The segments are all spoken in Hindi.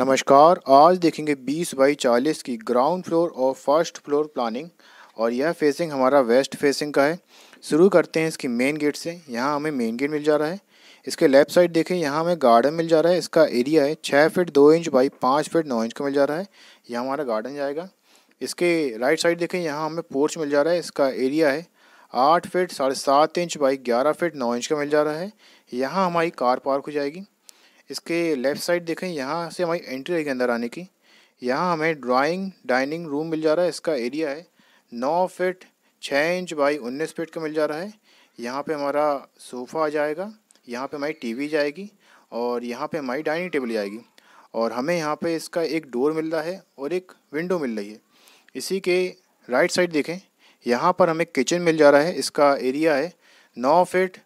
नमस्कार आज देखेंगे 20 बाई 40 की ग्राउंड फ्लोर और फर्स्ट फ्लोर प्लानिंग और यह फेसिंग हमारा वेस्ट फेसिंग का है शुरू करते हैं इसकी मेन गेट से यहाँ हमें मेन गेट मिल जा रहा है इसके लेफ्ट साइड देखें यहाँ हमें गार्डन मिल जा रहा है इसका एरिया है छः फिट दो इंच बाई पाँच फिट नौ इंच का मिल जा रहा है यह हमारा गार्डन जाएगा इसके राइट साइड देखें यहाँ हमें पोर्च मिल जा रहा है इसका एरिया है आठ फिट साढ़े सात इंच बाई ग्यारह फिट नौ इंच का मिल जा रहा है यहाँ हमारी कार पार्क हो जाएगी इसके लेफ़्ट साइड देखें यहाँ से हमारी एंट्री रहेगी अंदर आने की यहाँ हमें ड्राइंग डाइनिंग रूम मिल जा रहा है इसका एरिया है नौ फिट छः इंच बाई उन्नीस फिट का मिल जा रहा है यहाँ पे हमारा सोफ़ा आ जाएगा यहाँ पे हमारी टीवी जाएगी और यहाँ पे हमारी डाइनिंग टेबल जाएगी और हमें यहाँ पे इसका एक डोर मिल रहा है और एक विंडो मिल रही है इसी के राइट साइड देखें यहाँ पर हमें किचन मिल जा रहा है इसका एरिया है नौ फिट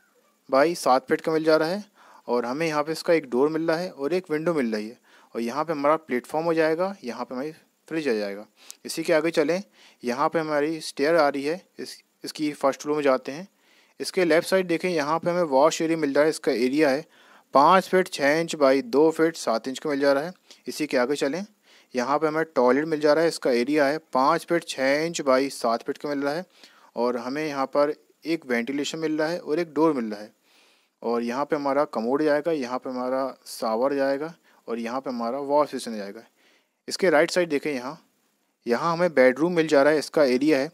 बाई सात फिट का मिल जा रहा है और हमें यहाँ पे इसका एक डोर मिल रहा है और एक विंडो मिल रही है और यहाँ पे हमारा प्लेटफॉर्म हो जाएगा यहाँ पे हमारी फ्रिज आ जाएगा इसी के आगे चलें यहाँ पे हमारी स्टेयर आ रही है इस इसकी फर्स्ट फ्लोर में जाते हैं इसके लेफ्ट साइड देखें यहाँ पे हमें वॉश एरिया मिल रहा है इसका एरिया है पाँच फिट छः इंच बाई दो फिट सात इंच का मिल जा रहा है इसी के आगे चलें यहाँ पर हमें टॉयलेट मिल जा रहा है इसका एरिया है पाँच फिट छः इंच बाई सात फिट का मिल रहा है और हमें यहाँ पर एक वेंटिलेशन मिल रहा है और एक डोर मिल रहा है और यहाँ पे हमारा कमोड जाएगा यहाँ पे हमारा सावर जाएगा और यहाँ पे हमारा वॉश बेसिन जाएगा इसके राइट साइड देखें यहाँ यहाँ हमें बेडरूम मिल जा रहा है इसका एरिया है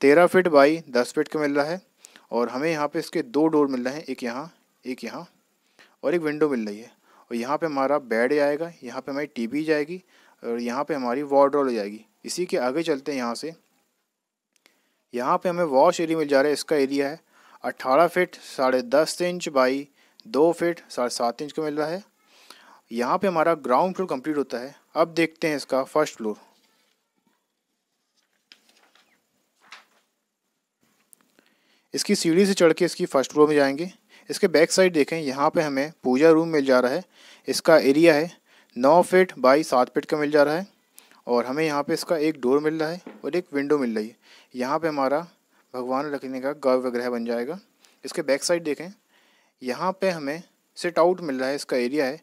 तेरह फिट बाई दस फिट का मिल रहा है और हमें यहाँ पे इसके दो डोर मिल रहे हैं एक यहाँ एक यहाँ और एक विंडो मिल रही है और यहाँ पर हमारा बेड जाएगा यहाँ पर हमारी टी जाएगी और यहाँ पर हमारी हो जाएगी इसी के आगे चलते हैं यहाँ से यहाँ पर हमें वॉश एरिया मिल जा रहा है इसका एरिया है 18 फिट साढ़े दस इंच बाई दो फिट साढ़े सात इंच का मिल रहा है यहाँ पे हमारा ग्राउंड फ्लोर कंप्लीट होता है अब देखते हैं इसका फर्स्ट फ्लोर इसकी सीढ़ी से चढ़ के इसकी फर्स्ट फ्लोर में जाएंगे इसके बैक साइड देखें यहाँ पे हमें पूजा रूम मिल जा रहा है इसका एरिया है नौ फिट बाई सात फिट का मिल जा रहा है और हमें यहाँ पे इसका एक डोर मिल रहा है और एक विंडो मिल रही है यहाँ पे हमारा भगवान रखने का गर्व ग्रह बन जाएगा इसके बैक साइड देखें यहाँ पे हमें सिट आउट मिल रहा है इसका एरिया है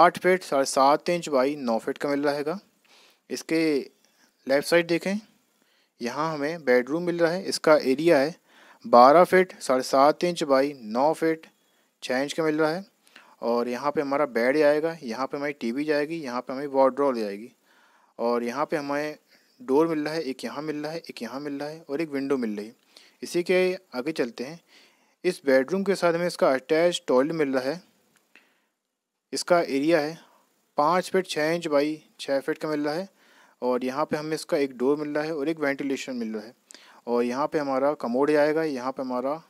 आठ फिट साढ़े सात इंच बाई नौ फिट का मिल रहा है इसके लेफ़्ट साइड देखें यहाँ हमें बेडरूम मिल रहा है इसका एरिया है बारह फिट साढ़े सात इंच बाई नौ फिट छः इंच का मिल रहा है और यहाँ पे हमारा बेड जाएगा यहाँ पे हमारी टीवी जाएगी यहाँ पे हमारी वॉड्रॉल जाएगी और यहाँ पे हमें डोर मिल रहा है एक यहाँ मिल रहा है एक यहाँ मिल रहा है और एक विंडो मिल रही है इसी के आगे चलते हैं इस बेडरूम के साथ हमें इसका अटैच टॉयलेट मिल रहा है इसका एरिया है पाँच फिट छः इंच बाई छः फिट का मिल रहा है और यहाँ पे हमें इसका एक डोर मिल रहा है और एक वेंटिलेशन मिल रहा है और यहाँ पे हमारा कमोड जाएगा यहाँ पे हमारा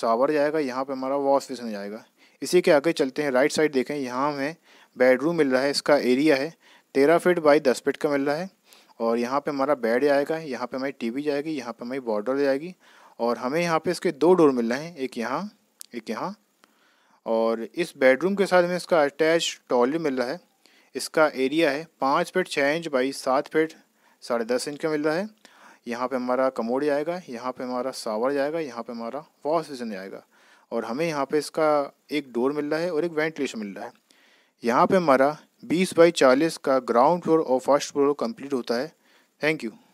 सावर जाएगा यहाँ पे हमारा वॉश बेसन जाएगा इसी के आगे चलते हैं राइट साइड देखें यहाँ हमें बेडरूम मिल रहा है इसका एरिया है तेरह फिट बाई दस फिट का मिल रहा है और यहाँ पे हमारा बेड आएगा यहाँ पे हमारी टीवी जाएगी यहाँ पे हमारी बॉर्डर जाएगी और हमें यहाँ पे इसके दो डोर मिल रहे हैं एक यहाँ एक यहाँ और इस बेडरूम के साथ में इसका अटैच टॉयलेट मिल रहा है इसका एरिया है पाँच फिट छः इंच बाई सात फिट साढ़े दस इंच का मिल रहा है यहाँ पे हमारा कमोड जाएगा यहाँ पे हमारा सावर जाएगा यहाँ पे हमारा वॉश बेसिन जाएगा और हमें यहाँ पे इसका एक डोर मिल रहा है और एक वेंटिलेशन मिल रहा है यहाँ पे हमारा बीस बाई चालीस का ग्राउंड फ्लोर और फर्स्ट फ्लोर कंप्लीट होता है थैंक यू